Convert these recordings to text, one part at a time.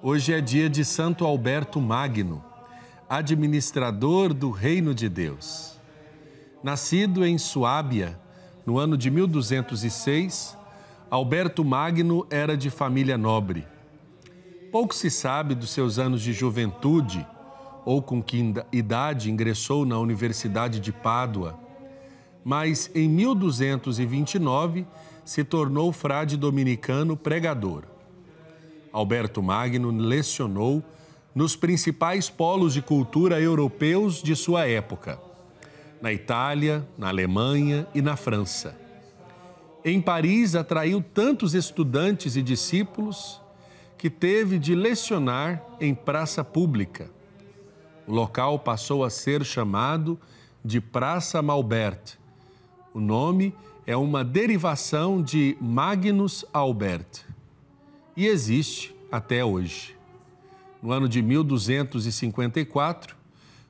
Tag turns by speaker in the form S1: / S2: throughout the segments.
S1: Hoje é dia de Santo Alberto Magno, administrador do Reino de Deus. Nascido em Suábia, no ano de 1206, Alberto Magno era de família nobre. Pouco se sabe dos seus anos de juventude ou com que idade ingressou na Universidade de Pádua, mas em 1229 se tornou frade dominicano pregador Alberto Magno lecionou nos principais polos de cultura europeus de sua época, na Itália, na Alemanha e na França. Em Paris, atraiu tantos estudantes e discípulos que teve de lecionar em praça pública. O local passou a ser chamado de Praça Malbert. O nome é uma derivação de Magnus Albert e existe até hoje. No ano de 1254,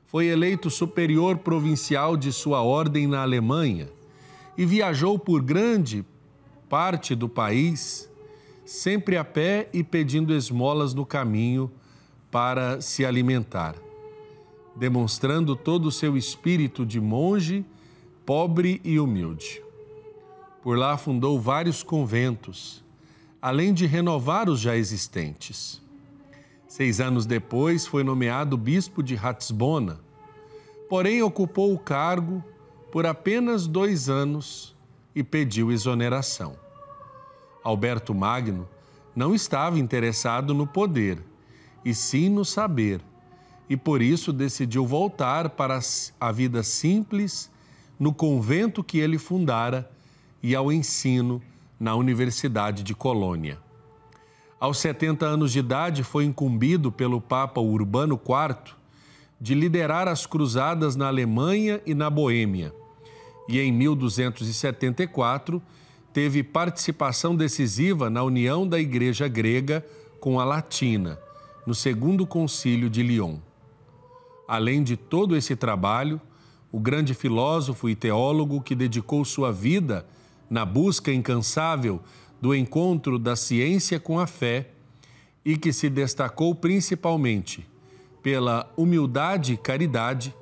S1: foi eleito superior provincial de sua ordem na Alemanha e viajou por grande parte do país, sempre a pé e pedindo esmolas no caminho para se alimentar, demonstrando todo o seu espírito de monge, pobre e humilde. Por lá fundou vários conventos além de renovar os já existentes. Seis anos depois, foi nomeado bispo de Ratisbona, porém ocupou o cargo por apenas dois anos e pediu exoneração. Alberto Magno não estava interessado no poder, e sim no saber, e por isso decidiu voltar para a vida simples no convento que ele fundara e ao ensino na Universidade de Colônia. Aos 70 anos de idade, foi incumbido pelo Papa Urbano IV de liderar as cruzadas na Alemanha e na Boêmia. E em 1274, teve participação decisiva na união da Igreja grega com a latina, no Segundo Concílio de Lyon. Além de todo esse trabalho, o grande filósofo e teólogo que dedicou sua vida na busca incansável do encontro da ciência com a fé e que se destacou principalmente pela humildade e caridade,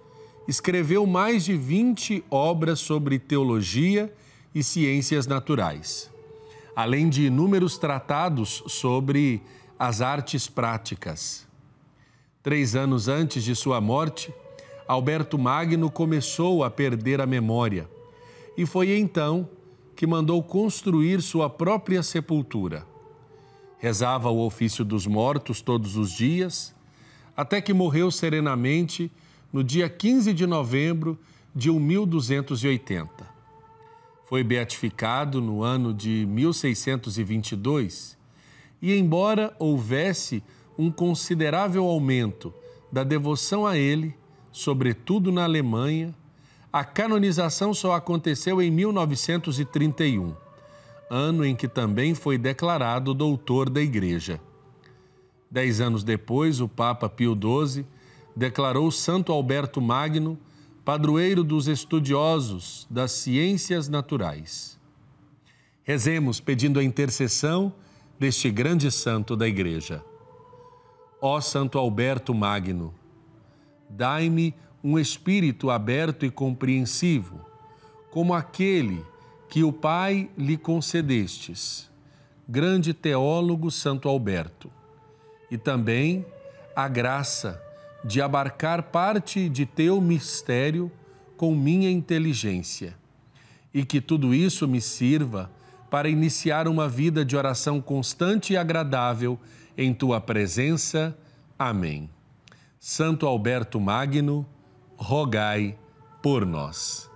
S1: escreveu mais de 20 obras sobre teologia e ciências naturais, além de inúmeros tratados sobre as artes práticas. Três anos antes de sua morte, Alberto Magno começou a perder a memória e foi então que mandou construir sua própria sepultura. Rezava o ofício dos mortos todos os dias, até que morreu serenamente no dia 15 de novembro de 1280. Foi beatificado no ano de 1622 e, embora houvesse um considerável aumento da devoção a ele, sobretudo na Alemanha, a canonização só aconteceu em 1931, ano em que também foi declarado doutor da Igreja. Dez anos depois, o Papa Pio XII declarou Santo Alberto Magno padroeiro dos estudiosos das ciências naturais. Rezemos pedindo a intercessão deste grande santo da Igreja. Ó Santo Alberto Magno, dai-me um espírito aberto e compreensivo, como aquele que o Pai lhe concedestes, grande teólogo Santo Alberto, e também a graça de abarcar parte de teu mistério com minha inteligência, e que tudo isso me sirva para iniciar uma vida de oração constante e agradável em tua presença. Amém. Santo Alberto Magno, rogai por nós.